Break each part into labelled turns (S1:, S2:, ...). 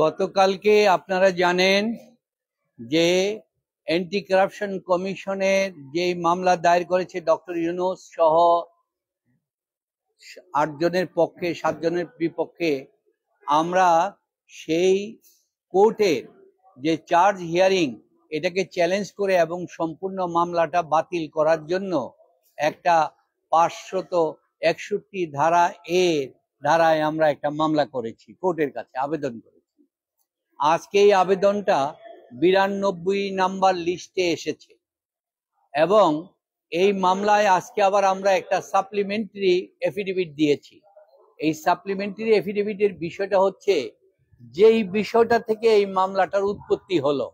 S1: গতকালকে আপনারা জানেন যে অ্যান্টি করাপশন কমিশনের যে মামলা দায়ের করেছে ডক্টর ইউনুস সহ আটজনের পক্ষে সাতজনের বিপক্ষে আমরা সেই কোর্টের যে চার্জ হিয়ারিং এটাকে চ্যালেঞ্জ করে এবং সম্পূর্ণ মামলাটা বাতিল করার জন্য একটা পাঁচশত একষট্টি ধারা এর ধারায় আমরা একটা মামলা করেছি কোর্টের কাছে আবেদন করেছি আজকে এই আবেদনটা বিরানব্বই নাম্বার লিস্টে এসেছে এবং এই মামলায় আজকে আবার আমরা একটা সাপ্লিমেন্টারি এফিডেভিট দিয়েছি এই সাপ্লিমেন্টারি এফিডেভিটের বিষয়টা হচ্ছে যেই বিষয়টা থেকে এই মামলাটার উৎপত্তি হলো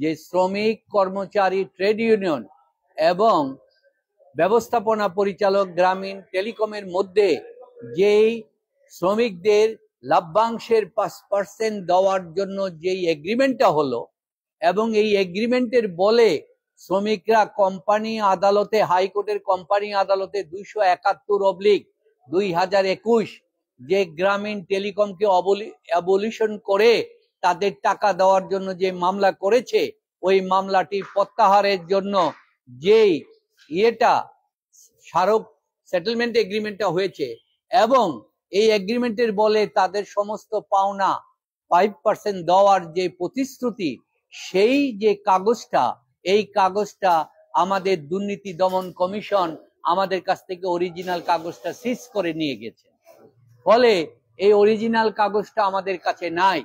S1: যে শ্রমিক কর্মচারী ট্রেড ইউনিয়ন এবং ব্যবস্থাপনা পরিচালক গ্রামীণ টেলিকমের মধ্যে যেই শ্রমিকদের লাভ্যাংশের পাঁচ পার্সেন্ট দেওয়ার জন্য যেই এগ্রিমেন্টটা হলো এবং এই এগ্রিমেন্টের বলে শ্রমিকরা কোম্পানি আদালতে হাইকোর্টের কোম্পানি আদালতে দুইশো একাত্তর অবলিক দুই হাজার একুশ যে গ্রামীণ টেলিকমকে অবলিউশন করে তাদের টাকা দেওয়ার জন্য যে মামলা করেছে ওই মামলাটি প্রত্যাহারের জন্য যেই ইয়েটা স্মারক সেটেলমেন্ট এগ্রিমেন্টটা হয়েছে এবং এই এগ্রিমেন্টের বলে তাদের সমস্ত পাওনা ফাইভ পার্সেন্ট দেওয়ার যে প্রতিশ্রুতি সেই যে কাগজটা এই কাগজটা আমাদের দুর্নীতি দমন কমিশন আমাদের কাছ থেকে অরিজিনাল কাগজটা সিজ করে নিয়ে গেছে ফলে এই অরিজিনাল কাগজটা আমাদের কাছে নাই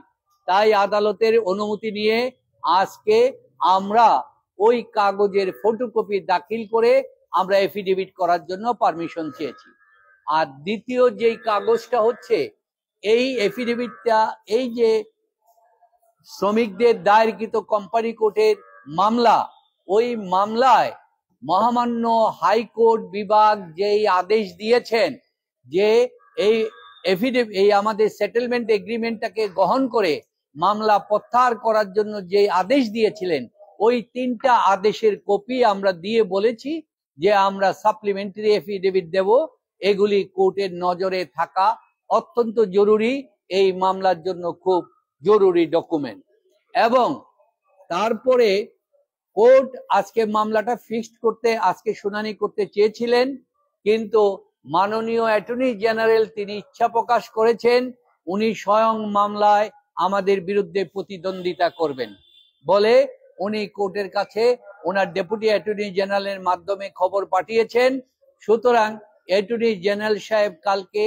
S1: তাই আদালতের অনুমতি নিয়ে আজকে আমরা ওই কাগজের ফটোকপি দাখিল করে আমরা এফিডেভিট করার জন্য পারমিশন চেয়েছি আর দ্বিতীয় যেই কাগজটা হচ্ছে এই এফিডেভিটটা এই যে শ্রমিকদের দায়েরকৃত কোম্পানি কোর্টের মামলা ওই মামলায় মহামান্য হাইকোর্ট বিভাগ যেই আদেশ দিয়েছেন যে এই এফিডেভিট এই আমাদের সেটেলমেন্ট এগ্রিমেন্টটাকে গ্রহণ করে মামলা প্রত্যাহার করার জন্য যে আদেশ দিয়েছিলেন ওই তিনটা আদেশের কপি আমরা দিয়ে বলেছি যে আমরা সাপ্লিমেন্টারি এফিডেভিট দেব এগুলি কোর্টের নজরে থাকা অত্যন্ত জরুরি এই মামলার জন্য খুব জরুরি ডকুমেন্ট এবং তারপরে কোর্ট আজকে মামলাটা ফিক্সড করতে আজকে শুনানি করতে চেয়েছিলেন কিন্তু মাননীয় অ্যাটর্নি জেনারেল তিনি ইচ্ছা প্রকাশ করেছেন উনি স্বয়ং মামলায় আমাদের বিরুদ্ধে প্রতিদ্বন্দ্বিতা করবেন বলে উনি কোর্টের কাছে ওনার ডেপুটি অ্যাটর্নি জেনারেলের মাধ্যমে খবর পাঠিয়েছেন সুতরাং অ্যাটর্নি জেনারেল সাহেব কালকে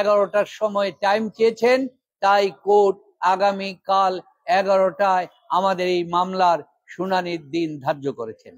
S1: এগারোটার সময় টাইম চেয়েছেন তাই কোর্ট আগামী কাল এগারোটায় আমাদের এই মামলার শুনানির দিন ধার্য করেছেন